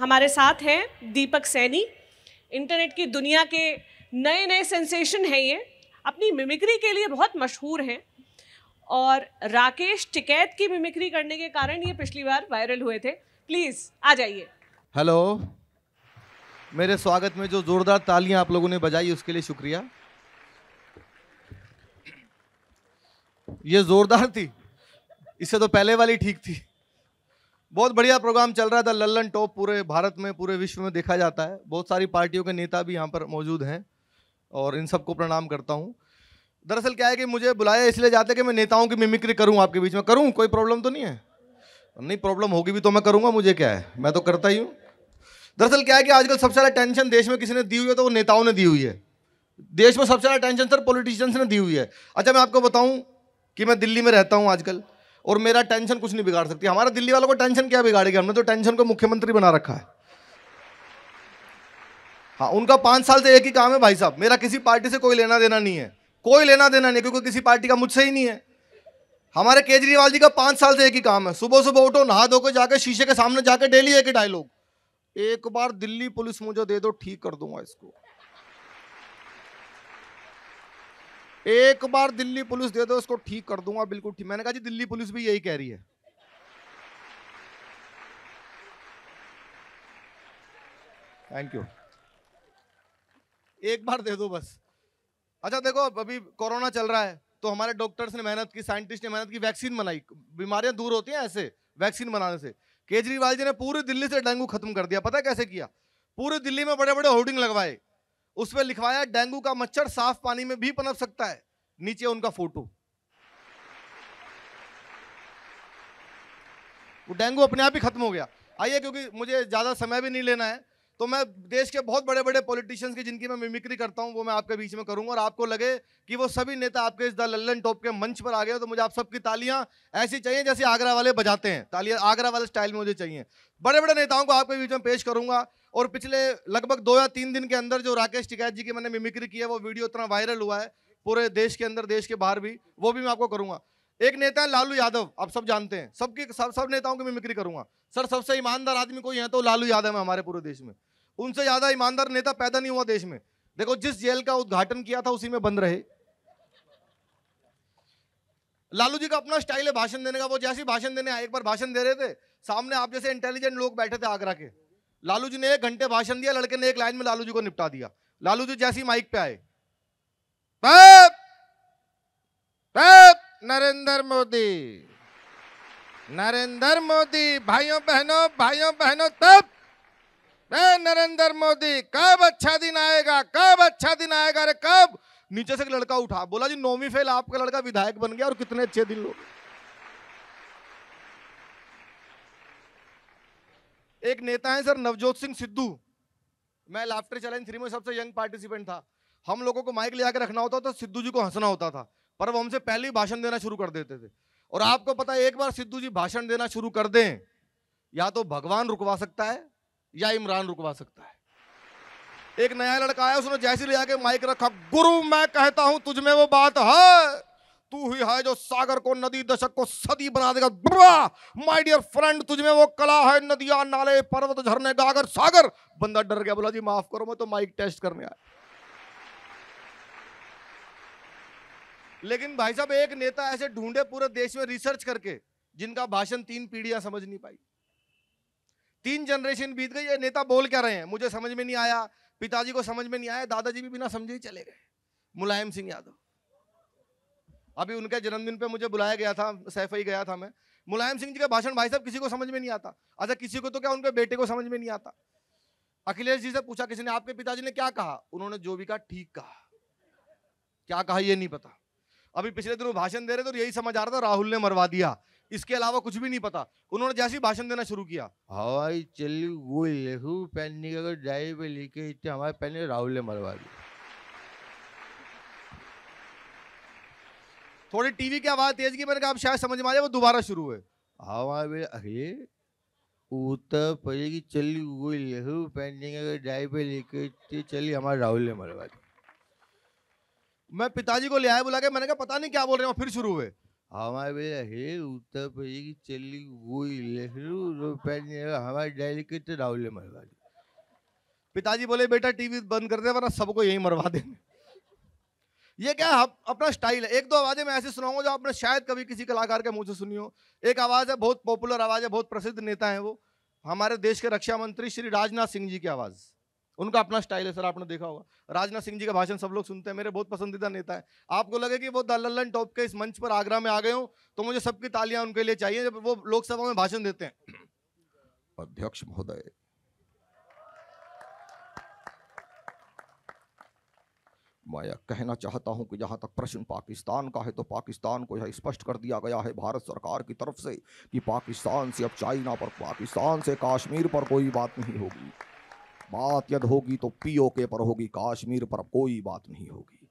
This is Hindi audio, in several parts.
हमारे साथ हैं दीपक सैनी इंटरनेट की दुनिया के नए नए सेंसेशन हैं ये अपनी मिमिक्री के लिए बहुत मशहूर हैं और राकेश टिकैत की मिमिक्री करने के कारण ये पिछली बार वायरल हुए थे प्लीज़ आ जाइए हेलो मेरे स्वागत में जो ज़ोरदार तालियां आप लोगों ने बजाई उसके लिए शुक्रिया ये ज़ोरदार थी इससे तो पहले वाली ठीक थी बहुत बढ़िया प्रोग्राम चल रहा था लल्लन टॉप पूरे भारत में पूरे विश्व में देखा जाता है बहुत सारी पार्टियों के नेता भी यहाँ पर मौजूद हैं और इन सबको प्रणाम करता हूँ दरअसल क्या है कि मुझे बुलाया इसलिए जाते कि मैं नेताओं की मिमिक्री करूँ आपके बीच में करूँ कोई प्रॉब्लम तो नहीं है नहीं प्रॉब्लम होगी भी तो मैं करूँगा मुझे क्या है मैं तो करता ही हूँ दरअसल क्या है कि आजकल सबसे ज़्यादा टेंशन देश में किसी ने दी हुई है तो वो नेताओं ने दी हुई है देश में सबसे ज़्यादा टेंशन सर पॉलिटिशियंस ने दी हुई है अच्छा मैं आपको बताऊँ कि मैं दिल्ली में रहता हूँ आजकल और मेरा टेंशन कुछ नहीं बिगाड़ सकती हमारा दिल्ली वालों को टेंशन क्या बिगाड़ेगी हमने तो टेंशन को मुख्यमंत्री बना रखा है हाँ उनका पांच साल से एक ही काम है भाई साहब मेरा किसी पार्टी से कोई लेना देना नहीं है कोई लेना देना नहीं क्योंकि किसी पार्टी का मुझसे ही नहीं है हमारे केजरीवाल जी का पांच साल से एक ही काम है सुबह सुबह उठो नहा धो के जाके शीशे के सामने जाके डेली एक डायलॉग एक बार दिल्ली पुलिस मुझे दे दो ठीक कर दूंगा इसको एक बार दिल्ली पुलिस दे दो इसको ठीक कर दूंगा बिल्कुल ठीक मैंने कहा जी दिल्ली पुलिस भी यही कह रही है थैंक यू एक बार दे दो बस अच्छा देखो अभी कोरोना चल रहा है तो हमारे डॉक्टर्स ने मेहनत की साइंटिस्ट ने मेहनत की वैक्सीन बनाई बीमारियां दूर होती हैं ऐसे वैक्सीन बनाने से केजरीवाल जी ने पूरी दिल्ली से डेंगू खत्म कर दिया पता है कैसे किया पूरी दिल्ली में बड़े बड़े होर्डिंग लगवाए उसमें लिखवाया डेंगू का मच्छर साफ पानी में भी पनप सकता है नीचे उनका फोटो वो डेंगू अपने आप ही खत्म हो गया आइए क्योंकि मुझे ज़्यादा समय भी नहीं लेना है तो मैं देश के बहुत बड़े बड़े पॉलिटिशियंस की जिनकी मैं मिमिक्री करता हूँ वो मैं आपके बीच में करूँगा और आपको लगे कि वो सभी नेता आपके इस द लल्लन टॉप के मंच पर आ गए तो मुझे आप सबकी तालियाँ ऐसी चाहिए जैसे आगरा वाले बजाते हैं तालियाँ आगरा वाले स्टाइल में मुझे चाहिए बड़े बड़े नेताओं को आपके बीच में पेश करूँगा और पिछले लगभग दो या तीन दिन के अंदर जो राकेश टिकैत जी की मैंने मिमिक्री की है वो वीडियो इतना वायरल हुआ है पूरे देश के अंदर देश के बाहर भी वो भी मैं आपको करूँगा एक नेता है लालू यादव आप सब जानते हैं सबकी सब सब नेताओं की मैं मिक्री करूंगा सर सबसे ईमानदार आदमी कोई है तो लालू यादव है हमारे पूरे देश में उनसे ज्यादा ईमानदार नेता पैदा नहीं हुआ देश में देखो जिस जेल का उद्घाटन किया था उसी में बंद रहे लालू जी का अपना स्टाइल है भाषण देने का वो जैसे भाषण देने एक बार भाषण दे रहे थे सामने आप जैसे इंटेलिजेंट लोग बैठे थे आगरा के लालू जी ने एक घंटे भाषण दिया लड़के ने एक लाइन में लालू जी को निपटा दिया लालू जी जैसी माइक पे आए पैप पैप नरेंद्र मोदी नरेंद्र मोदी भाइयों बहनों भाइयों बहनों तब नरेंद्र मोदी कब अच्छा दिन आएगा कब अच्छा दिन आएगा अरे कब नीचे से एक लड़का उठा बोला जी नौवीं फेल आपका लड़का विधायक बन गया और कितने अच्छे दिन लोग एक नेता है सर नवजोत सिंह सिद्धू मैं लाफ्टर चैलेंज थ्री में सबसे यंग पार्टिसिपेंट था हम लोगों को माइक ले आकर रखना होता था तो सिद्धू जी को हंसना होता था पर वो हमसे पहले ही भाषण देना शुरू कर देते थे और आपको पता है एक बार सिद्धू जी भाषण देना शुरू कर दें या तो भगवान रुकवा सकता है या इमरान रुकवा सकता है एक नया लड़का आया उसने जैसे ले आके माइक रखा गुरु मैं कहता हूं तुझमें वो बात है तू ही है जो सागर को नदी दशक को सदी बना देगा माय डियर फ्रेंड तुझमें वो कला है नदियां नाले पर्वत झरने गागर सागर बंदा डर गया बोला जी माफ करो मैं तो माइक टेस्ट करने आया लेकिन भाई साहब एक नेता ऐसे ढूंढे पूरे देश में रिसर्च करके जिनका भाषण तीन पीढ़ियां समझ नहीं पाई तीन जनरेशन बीत गई ये नेता बोल क्या रहे हैं मुझे समझ में नहीं आया पिताजी को समझ में नहीं आया दादाजी भी बिना समझे ही चले गए मुलायम सिंह यादव अभी उनके जन्मदिन पे मुझे बुलाया गया था सैफ ही गया था मैं मुलायम सिंह जी का भाषण भाई साहब किसी को समझ में नहीं आता अच्छा किसी को तो क्या उनके बेटे को समझ में नहीं आता अखिलेश जी से पूछा किसी ने आपके पिताजी ने क्या कहा उन्होंने जो भी कहा ठीक कहा क्या कहा ये नहीं पता अभी पिछले दिन वो भाषण दे रहे थे तो यही समझ आ रहा था राहुल ने मरवा दिया इसके अलावा कुछ भी नहीं पता उन्होंने जैसे ही भाषण देना शुरू किया हवाई चली वो लेहू पहनने अगर ड्राइव पे लेके इतने हमारे पहने राहुल ने मरवा दी थोड़ी टीवी की आवाज तेज की मैंने कहा आप शायद समझ में आ जाए वो दोबारा शुरू हुए हमारे अरे उत्तर तो प्रदेश की चली वो लेहू पहनने अगर ड्राइव पे लेके चली हमारे राहुल ने मरवा दी मैं पिताजी को ले आया बुला के मैंने कहा पता नहीं क्या बोल रहे हैं फिर शुरू हुए हमारे बेटा उत्तर प्रदेश की चली गई नेहरू रुपये तो हमारे डैडी के तो राहुल मरवा दी पिताजी बोले बेटा टीवी बंद कर दे वरना सबको यही मरवा दे ये क्या है अपना स्टाइल है एक दो आवाजें मैं ऐसे सुनाऊंगा जो आपने शायद कभी किसी कलाकार के मुंह से सुनी हो एक आवाज है बहुत पॉपुलर आवाज है बहुत प्रसिद्ध नेता है वो हमारे देश के रक्षा मंत्री श्री राजनाथ सिंह जी की आवाज़ उनका अपना स्टाइल है सर आपने देखा होगा राजनाथ सिंह जी का भाषण सब लोग सुनते हैं मेरे बहुत पसंदीदा नेता है आपको लगे कि वो दल्लन टॉप के इस मंच पर आगरा में आ गए हो तो मुझे सबकी तालियां उनके लिए चाहिए जब वो लोकसभा में भाषण देते हैं अध्यक्ष महोदय मैं कहना चाहता हूं कि जहां तक प्रश्न पाकिस्तान का है तो पाकिस्तान को यह स्पष्ट कर दिया गया है भारत सरकार की तरफ से कि पाकिस्तान से अब चाइना पर पाकिस्तान से कश्मीर पर कोई बात नहीं होगी बात यद होगी तो पीओके पर होगी कश्मीर पर कोई बात नहीं होगी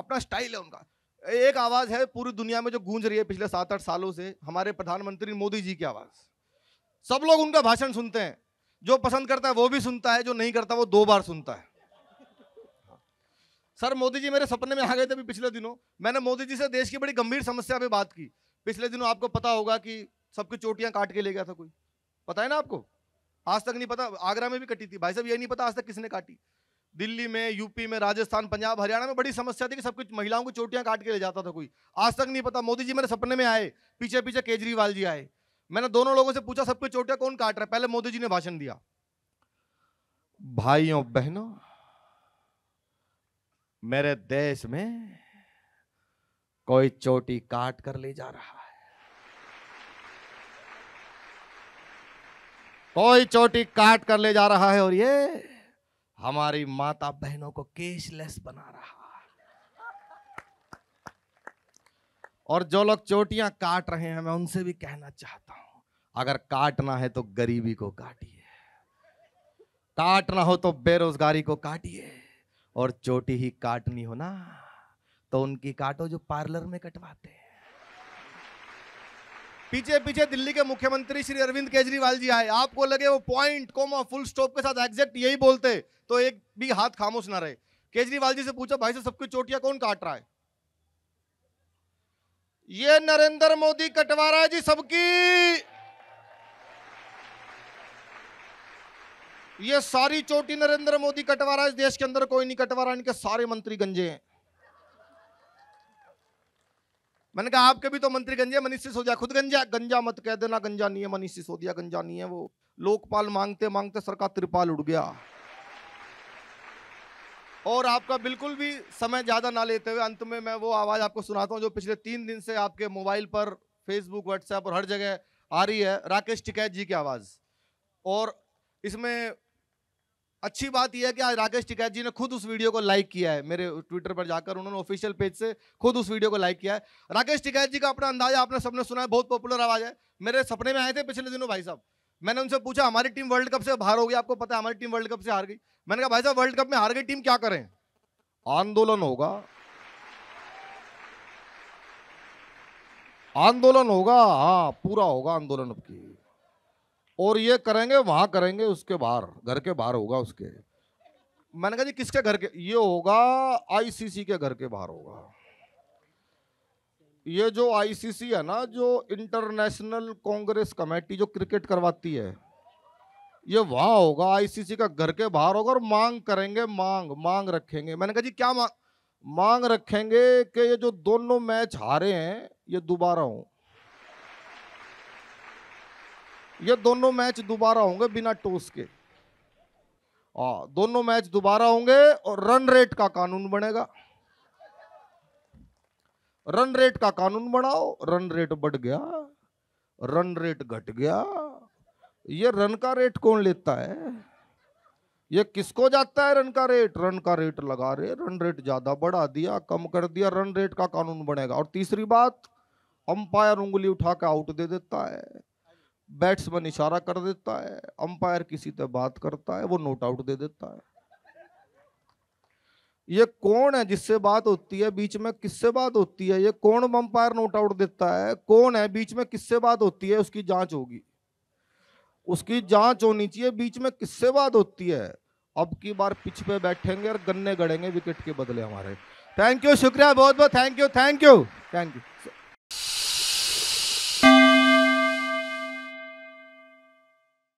अपना स्टाइल है उनका एक आवाज है पूरी दुनिया में जो गूंज रही है पिछले सात आठ सालों से हमारे प्रधानमंत्री मोदी जी की आवाज सब लोग उनका भाषण सुनते हैं जो पसंद करता है वो भी सुनता है जो नहीं करता वो दो बार सुनता है सर मोदी जी मेरे सपने में आ गए थे भी पिछले दिनों मैंने मोदी जी से देश की बड़ी गंभीर समस्या पे बात की पिछले दिनों आपको पता होगा कि सबकी चोटियां काट के ले गया था कोई पता है ना आपको आज तक नहीं पता आगरा में भी कटी थी भाई साहब ये नहीं पता आज तक किसने काटी दिल्ली में यूपी में राजस्थान पंजाब हरियाणा में बड़ी समस्या थी कि सब कुछ महिलाओं को चोटियां काट के ले जाता था कोई आज तक नहीं पता मोदी जी मेरे सपने में आए पीछे पीछे केजरीवाल जी आए मैंने दोनों लोगों से पूछा सबको चोटियां कौन काट रहा है पहले मोदी जी ने भाषण दिया भाइयों बहनों मेरे देश में कोई चोटी काट कर ले जा रहा कोई चोटी काट कर ले जा रहा है और ये हमारी माता बहनों को केशलेस बना रहा और जो लोग चोटियां काट रहे हैं मैं उनसे भी कहना चाहता हूं अगर काटना है तो गरीबी को काटिए काटना हो तो बेरोजगारी को काटिए और चोटी ही काटनी हो ना तो उनकी काटो जो पार्लर में कटवाते हैं पीछे पीछे दिल्ली के मुख्यमंत्री श्री अरविंद केजरीवाल जी आए आपको लगे वो पॉइंट कोमा फुल स्टॉप के साथ एग्जैक्ट यही बोलते तो एक भी हाथ खामोश ना रहे केजरीवाल जी से पूछा भाई से सबकी चोटियां कौन काट रहा है ये नरेंद्र मोदी कटवा रहा है जी सबकी ये सारी चोटी नरेंद्र मोदी कटवा रहा है देश के अंदर कोई नहीं कटवा रहा इनके सारे मंत्री गंजे हैं मैंने कहा आपके भी तो मंत्री गंजे मनीष सिसोदिया खुद गंजा गंजा मत कह देना गंजा नहीं है मनीष सिसोदिया गंजा नहीं है वो लोकपाल मांगते मांगते सर का त्रिपाल उड़ गया और आपका बिल्कुल भी समय ज़्यादा ना लेते हुए अंत में मैं वो आवाज़ आपको सुनाता हूँ जो पिछले तीन दिन से आपके मोबाइल पर फेसबुक व्हाट्सएप और हर जगह आ रही है राकेश टिकैत जी की आवाज़ और इसमें अच्छी बात यह है कि आज राकेश टिकैत जी ने खुद उस वीडियो को लाइक किया है मेरे ट्विटर पर जाकर उन्होंने ऑफिशियल पेज से खुद उस वीडियो को लाइक किया है राकेश टिकैत जी का अपना अंदाज आपने सबने सुना है बहुत पॉपुलर आवाज है मेरे सपने में आए थे पिछले दिनों भाई साहब मैंने उनसे पूछा हमारी टीम वर्ल्ड कप से बाहर हो गई आपको पता है हमारी टीम वर्ल्ड कप से हार गई मैंने कहा भाई साहब वर्ल्ड कप में हार गई टीम क्या करें आंदोलन होगा आंदोलन होगा हाँ पूरा होगा आंदोलन अब की और ये करेंगे वहां करेंगे उसके बाहर घर के बाहर होगा उसके मैंने कहा जी किसके घर के ये होगा आईसीसी के घर के बाहर होगा ये जो आईसीसी है ना जो इंटरनेशनल कांग्रेस कमेटी जो क्रिकेट करवाती है ये वहां होगा आईसीसी का घर के बाहर होगा और मांग करेंगे मांग मांग रखेंगे मैंने कहा जी क्या मांग मांग रखेंगे कि ये जो दोनों मैच हारे हैं ये दोबारा हों ये दोनों मैच दोबारा होंगे बिना टोस के आ, हाँ, दोनों मैच दोबारा होंगे और रन रेट का कानून बनेगा रन रेट का कानून बनाओ रन रेट बढ़ गया रन रेट घट गया ये रन का रेट कौन लेता है ये किसको जाता है रन का रेट रन का रेट लगा रहे रन रेट ज्यादा बढ़ा दिया कम कर दिया रन रेट का कानून बनेगा और तीसरी बात अंपायर उंगली उठा के आउट दे देता है बैट्समैन इशारा कर देता है अंपायर किसी से बात करता है वो नोट आउट दे देता है ये कौन है जिससे बात होती है बीच में किससे बात होती है ये कौन अंपायर नोट आउट देता है कौन है बीच में किससे बात होती है उसकी जांच होगी उसकी जांच होनी चाहिए बीच में किससे बात होती है अब की बार पिच पे बैठेंगे और गन्ने गड़ेंगे विकेट के बदले हमारे थैंक यू शुक्रिया बहुत बहुत thank you thank you thank you